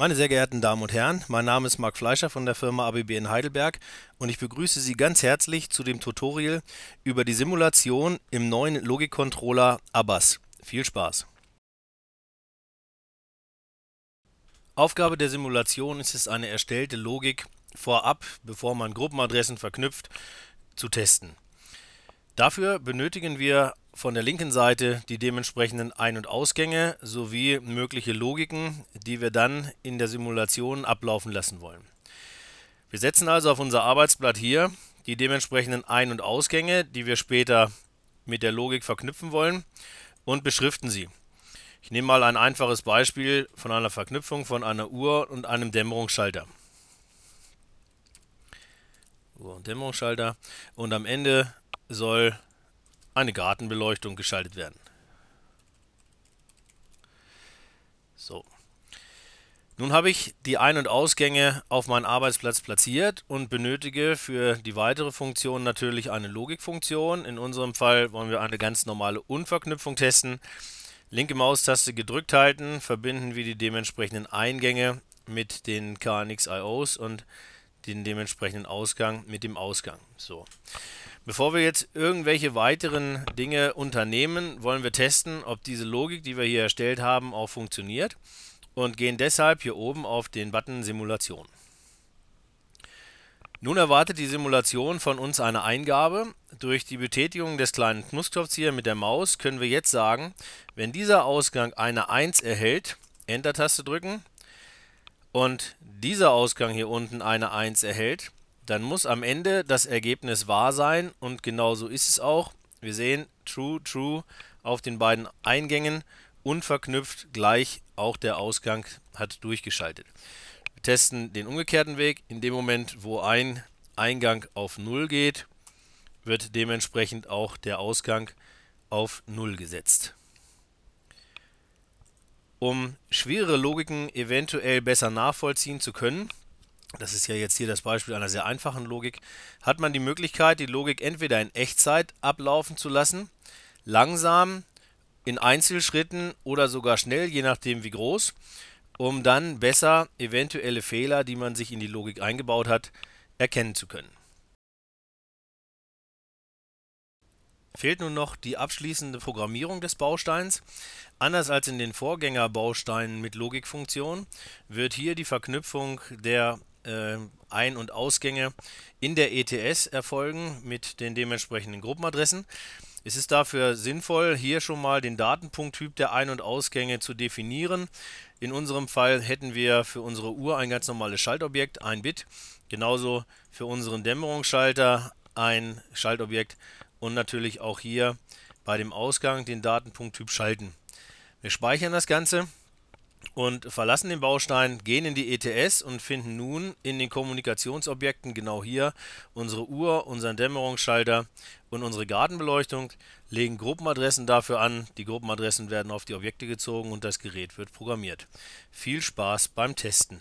Meine sehr geehrten Damen und Herren, mein Name ist Marc Fleischer von der Firma ABB in Heidelberg und ich begrüße Sie ganz herzlich zu dem Tutorial über die Simulation im neuen Logikcontroller Abbas. Viel Spaß! Aufgabe der Simulation ist es, eine erstellte Logik vorab, bevor man Gruppenadressen verknüpft, zu testen. Dafür benötigen wir von der linken Seite die dementsprechenden Ein- und Ausgänge sowie mögliche Logiken, die wir dann in der Simulation ablaufen lassen wollen. Wir setzen also auf unser Arbeitsblatt hier die dementsprechenden Ein- und Ausgänge, die wir später mit der Logik verknüpfen wollen und beschriften sie. Ich nehme mal ein einfaches Beispiel von einer Verknüpfung von einer Uhr und einem Dämmerungsschalter. Uhr und Dämmerungsschalter. Und am Ende soll eine Gartenbeleuchtung geschaltet werden. So. Nun habe ich die Ein- und Ausgänge auf meinen Arbeitsplatz platziert und benötige für die weitere Funktion natürlich eine Logikfunktion. In unserem Fall wollen wir eine ganz normale Unverknüpfung testen. Linke Maustaste gedrückt halten, verbinden wir die dementsprechenden Eingänge mit den KNX IOs und den dementsprechenden Ausgang mit dem Ausgang. So. Bevor wir jetzt irgendwelche weiteren Dinge unternehmen, wollen wir testen, ob diese Logik, die wir hier erstellt haben, auch funktioniert und gehen deshalb hier oben auf den Button Simulation. Nun erwartet die Simulation von uns eine Eingabe. Durch die Betätigung des kleinen Knusktopfs hier mit der Maus können wir jetzt sagen, wenn dieser Ausgang eine 1 erhält, Enter-Taste drücken und dieser Ausgang hier unten eine 1 erhält, dann muss am Ende das Ergebnis wahr sein und genau so ist es auch. Wir sehen True, True auf den beiden Eingängen unverknüpft gleich auch der Ausgang hat durchgeschaltet. Wir testen den umgekehrten Weg. In dem Moment, wo ein Eingang auf 0 geht, wird dementsprechend auch der Ausgang auf 0 gesetzt. Um schwere Logiken eventuell besser nachvollziehen zu können, das ist ja jetzt hier das Beispiel einer sehr einfachen Logik, hat man die Möglichkeit, die Logik entweder in Echtzeit ablaufen zu lassen, langsam, in Einzelschritten oder sogar schnell, je nachdem wie groß, um dann besser eventuelle Fehler, die man sich in die Logik eingebaut hat, erkennen zu können. Fehlt nun noch die abschließende Programmierung des Bausteins. Anders als in den Vorgängerbausteinen mit Logikfunktionen wird hier die Verknüpfung der äh, Ein- und Ausgänge in der ETS erfolgen mit den dementsprechenden Gruppenadressen. Es ist dafür sinnvoll, hier schon mal den Datenpunkttyp der Ein- und Ausgänge zu definieren. In unserem Fall hätten wir für unsere Uhr ein ganz normales Schaltobjekt, ein Bit, genauso für unseren Dämmerungsschalter ein Schaltobjekt und natürlich auch hier bei dem Ausgang den Datenpunkttyp schalten. Wir speichern das Ganze und verlassen den Baustein, gehen in die ETS und finden nun in den Kommunikationsobjekten genau hier unsere Uhr, unseren Dämmerungsschalter und unsere Gartenbeleuchtung, legen Gruppenadressen dafür an, die Gruppenadressen werden auf die Objekte gezogen und das Gerät wird programmiert. Viel Spaß beim Testen!